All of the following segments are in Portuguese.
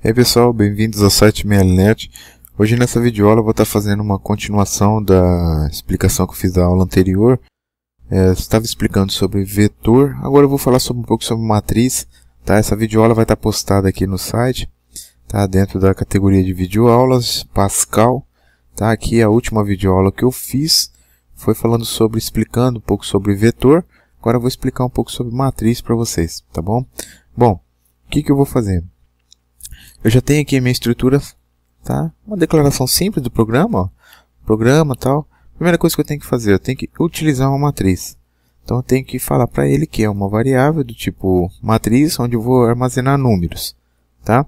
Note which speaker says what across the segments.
Speaker 1: E aí pessoal, bem-vindos ao site MeaLet. Hoje nessa videoaula eu vou estar fazendo uma continuação da explicação que eu fiz da aula anterior. É, estava explicando sobre vetor, agora eu vou falar sobre, um pouco sobre matriz. Tá? Essa videoaula vai estar postada aqui no site, tá? dentro da categoria de videoaulas, Pascal. Tá? Aqui a última videoaula que eu fiz foi falando sobre, explicando um pouco sobre vetor. Agora eu vou explicar um pouco sobre matriz para vocês, tá bom? Bom, o que, que eu vou fazer? Eu já tenho aqui a minha estrutura, tá? Uma declaração simples do programa, ó. Programa tal. Primeira coisa que eu tenho que fazer, eu tenho que utilizar uma matriz. Então eu tenho que falar para ele que é uma variável do tipo matriz, onde eu vou armazenar números, tá?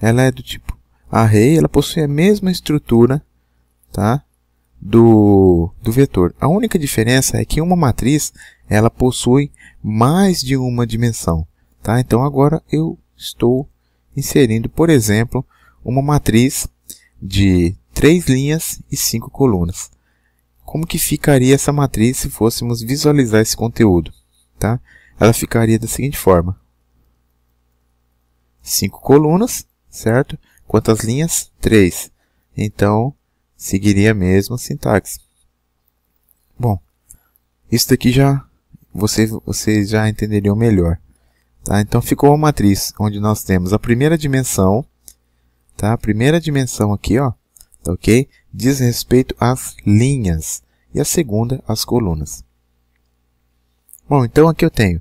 Speaker 1: Ela é do tipo array, ela possui a mesma estrutura, tá? Do, do vetor. A única diferença é que uma matriz, ela possui mais de uma dimensão, tá? Então agora eu estou inserindo, por exemplo, uma matriz de três linhas e cinco colunas. Como que ficaria essa matriz se fôssemos visualizar esse conteúdo? Tá? Ela ficaria da seguinte forma: cinco colunas, certo? Quantas linhas? Três. Então, seguiria a mesma sintaxe. Bom, isso daqui já vocês já entenderiam melhor. Tá? Então, ficou uma matriz onde nós temos a primeira dimensão, tá? a primeira dimensão aqui, ó, tá ok? diz respeito às linhas, e a segunda às colunas. Bom, então aqui eu tenho,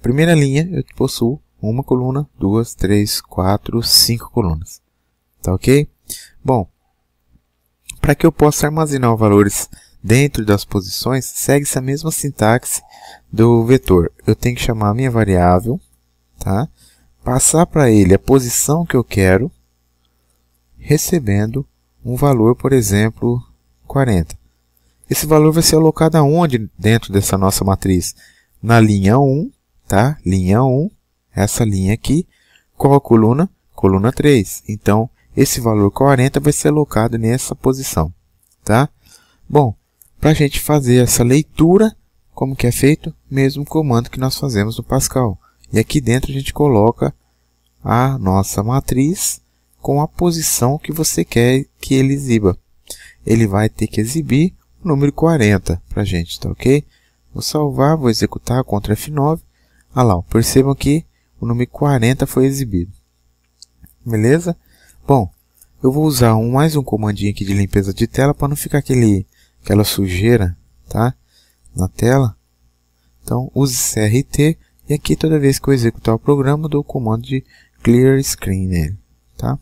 Speaker 1: primeira linha, eu possuo uma coluna, duas, três, quatro, cinco colunas. Tá ok? Bom, para que eu possa armazenar os valores dentro das posições, segue-se a mesma sintaxe do vetor. Eu tenho que chamar a minha variável, tá? passar para ele a posição que eu quero, recebendo um valor, por exemplo, 40. Esse valor vai ser alocado aonde dentro dessa nossa matriz? Na linha 1, tá? Linha 1, essa linha aqui. Qual a coluna? Coluna 3. Então, esse valor 40 vai ser alocado nessa posição, tá? Bom, para a gente fazer essa leitura, como que é feito, mesmo comando que nós fazemos no Pascal. E aqui dentro a gente coloca a nossa matriz com a posição que você quer que ele exiba. Ele vai ter que exibir o número 40 para a gente, tá ok? Vou salvar, vou executar, Ctrl F9. Ah lá, percebam que o número 40 foi exibido. Beleza? Bom, eu vou usar um, mais um comandinho aqui de limpeza de tela para não ficar aquele aquela sujeira, tá? Na tela. Então, use CRT e aqui toda vez que eu executar o programa, dou o comando de clear screen nele, tá?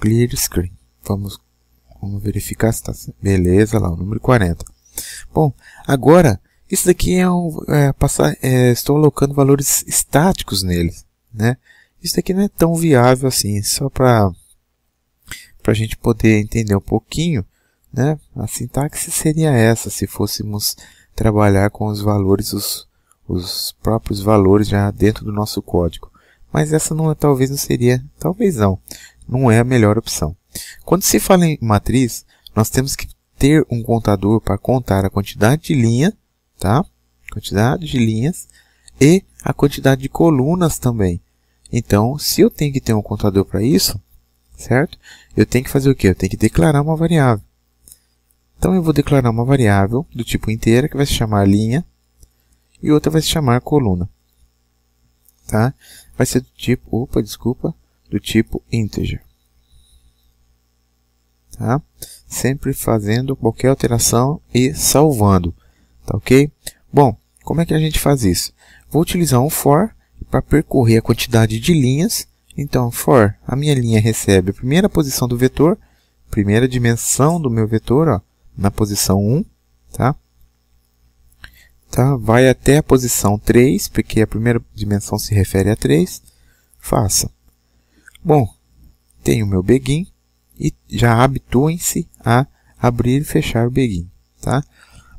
Speaker 1: Clear screen. Vamos, vamos verificar se está beleza lá, o número 40. Bom, agora isso daqui é um é, passar, é, estou alocando valores estáticos nele, né? Isso daqui não é tão viável assim, só para para a gente poder entender um pouquinho, né? A sintaxe seria essa se fôssemos trabalhar com os valores, os, os próprios valores já dentro do nosso código. Mas essa não, é, talvez não seria, talvez não, não é a melhor opção. Quando se fala em matriz, nós temos que ter um contador para contar a quantidade de linha, tá? Quantidade de linhas e a quantidade de colunas também. Então, se eu tenho que ter um contador para isso, certo? Eu tenho que fazer o quê? Eu tenho que declarar uma variável. Então, eu vou declarar uma variável do tipo inteira, que vai se chamar linha, e outra vai se chamar coluna. Tá? Vai ser do tipo, opa, desculpa, do tipo integer. Tá? Sempre fazendo qualquer alteração e salvando, tá ok? Bom, como é que a gente faz isso? Vou utilizar um for para percorrer a quantidade de linhas então, for a minha linha recebe a primeira posição do vetor, primeira dimensão do meu vetor, ó, na posição 1, tá? Tá? Vai até a posição 3, porque a primeira dimensão se refere a 3. Faça. Bom, tenho o meu begin e já habituem-se a abrir e fechar o begin, tá?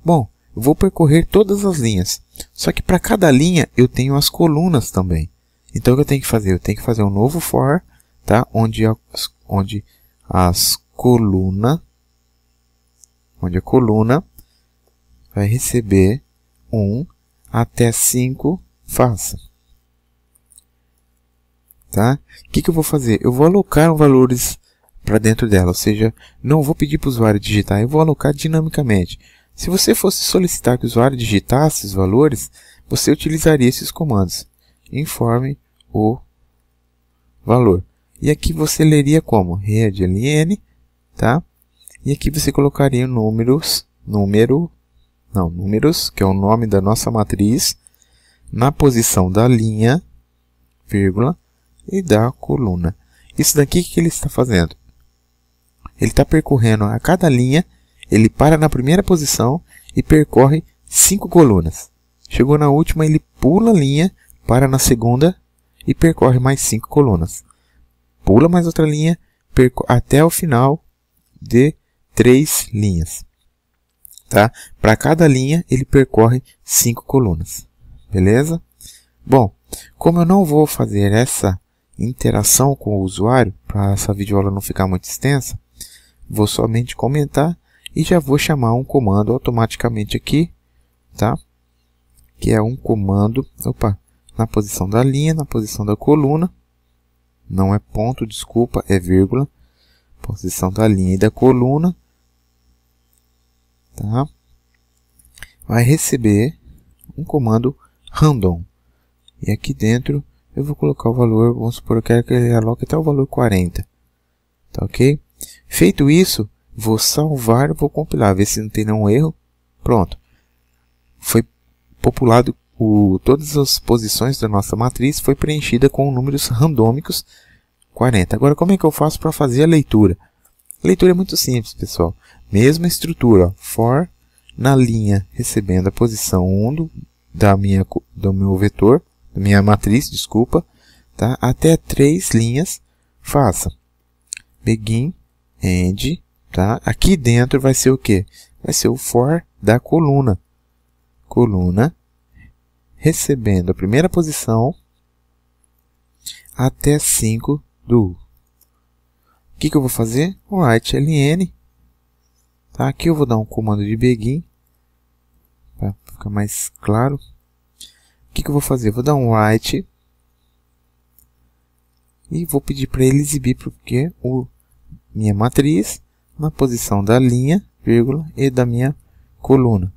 Speaker 1: Bom, vou percorrer todas as linhas. Só que para cada linha eu tenho as colunas também. Então, o que eu tenho que fazer? Eu tenho que fazer um novo for, tá? onde, as, onde as coluna, onde a coluna vai receber 1 até 5, faça. Tá? O que, que eu vou fazer? Eu vou alocar valores para dentro dela, ou seja, não vou pedir para o usuário digitar, eu vou alocar dinamicamente. Se você fosse solicitar que o usuário digitasse os valores, você utilizaria esses comandos informe o valor. E aqui você leria como? Rede LN, tá? E aqui você colocaria números, número, não, números, que é o nome da nossa matriz, na posição da linha, vírgula, e da coluna. Isso daqui, o que ele está fazendo? Ele está percorrendo a cada linha, ele para na primeira posição e percorre cinco colunas. Chegou na última, ele pula a linha para na segunda e percorre mais cinco colunas. Pula mais outra linha até o final de três linhas. Tá? Para cada linha, ele percorre cinco colunas. Beleza? Bom, como eu não vou fazer essa interação com o usuário, para essa videoaula não ficar muito extensa, vou somente comentar e já vou chamar um comando automaticamente aqui, tá? Que é um comando, opa, na posição da linha, na posição da coluna. Não é ponto, desculpa, é vírgula. Posição da linha e da coluna. Tá? Vai receber um comando random. E aqui dentro eu vou colocar o valor, vamos supor, eu quero que ele aloque até o valor 40. Tá ok? Feito isso, vou salvar, vou compilar, ver se não tem nenhum erro. Pronto. Foi populado o, todas as posições da nossa matriz foi preenchida com números randômicos 40. Agora, como é que eu faço para fazer a leitura? A leitura é muito simples, pessoal. Mesma estrutura, for na linha recebendo a posição 1 do, da minha, do meu vetor, da minha matriz, desculpa, tá? até três linhas, faça begin, end, tá? Aqui dentro vai ser o quê? Vai ser o for da coluna. Coluna recebendo a primeira posição até 5 do U. O que, que eu vou fazer? O write ln. Tá? Aqui eu vou dar um comando de begin, para ficar mais claro. O que, que eu vou fazer? vou dar um write e vou pedir para ele exibir porque o minha matriz na posição da linha, vírgula e da minha coluna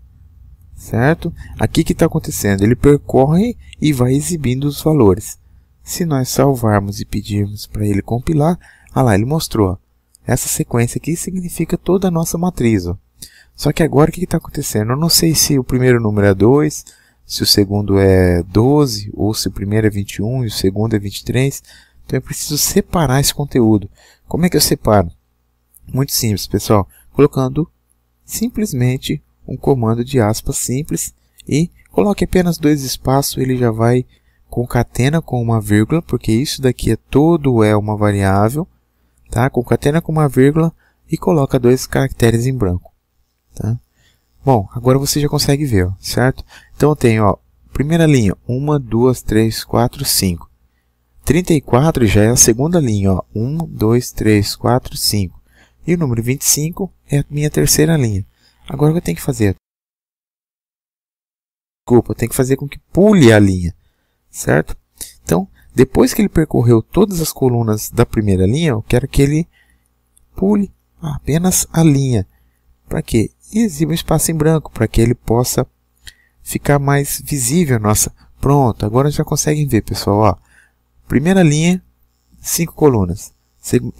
Speaker 1: certo? Aqui que está acontecendo, ele percorre e vai exibindo os valores. Se nós salvarmos e pedirmos para ele compilar, ah lá, ele mostrou. Essa sequência aqui significa toda a nossa matriz. Ó. Só que agora o que está acontecendo? Eu não sei se o primeiro número é 2, se o segundo é 12, ou se o primeiro é 21 e o segundo é 23. Então eu preciso separar esse conteúdo. Como é que eu separo? Muito simples, pessoal. Colocando simplesmente um comando de aspas simples e coloque apenas dois espaços, ele já vai concatena com uma vírgula, porque isso daqui é todo é uma variável, tá? Concatena com uma vírgula e coloca dois caracteres em branco, tá? Bom, agora você já consegue ver, certo? Então eu tenho, ó, primeira linha, 1, 2, 3, 4, 5. 34 já é a segunda linha, ó, 1, 2, 3, 4, 5. E o número 25 é a minha terceira linha. Agora o que eu tenho que fazer? Desculpa, eu tenho que fazer com que pule a linha, certo? Então, depois que ele percorreu todas as colunas da primeira linha, eu quero que ele pule apenas a linha. Para que exiba um espaço em branco, para que ele possa ficar mais visível. Nossa, pronto, agora já conseguem ver, pessoal. Ó, primeira linha, cinco colunas.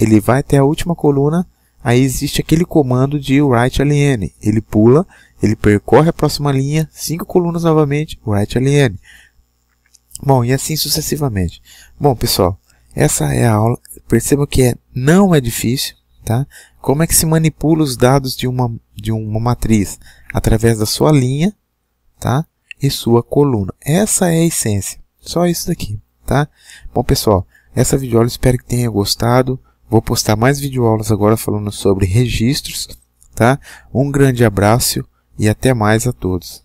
Speaker 1: Ele vai até a última coluna, aí existe aquele comando de write ln. Ele pula, ele percorre a próxima linha, cinco colunas novamente, write ln. Bom, e assim sucessivamente. Bom, pessoal, essa é a aula. Perceba que é, não é difícil, tá? Como é que se manipula os dados de uma, de uma matriz? Através da sua linha, tá? E sua coluna. Essa é a essência. Só isso daqui, tá? Bom, pessoal, essa videoaula espero que tenha gostado. Vou postar mais videoaulas agora falando sobre registros, tá? Um grande abraço e até mais a todos.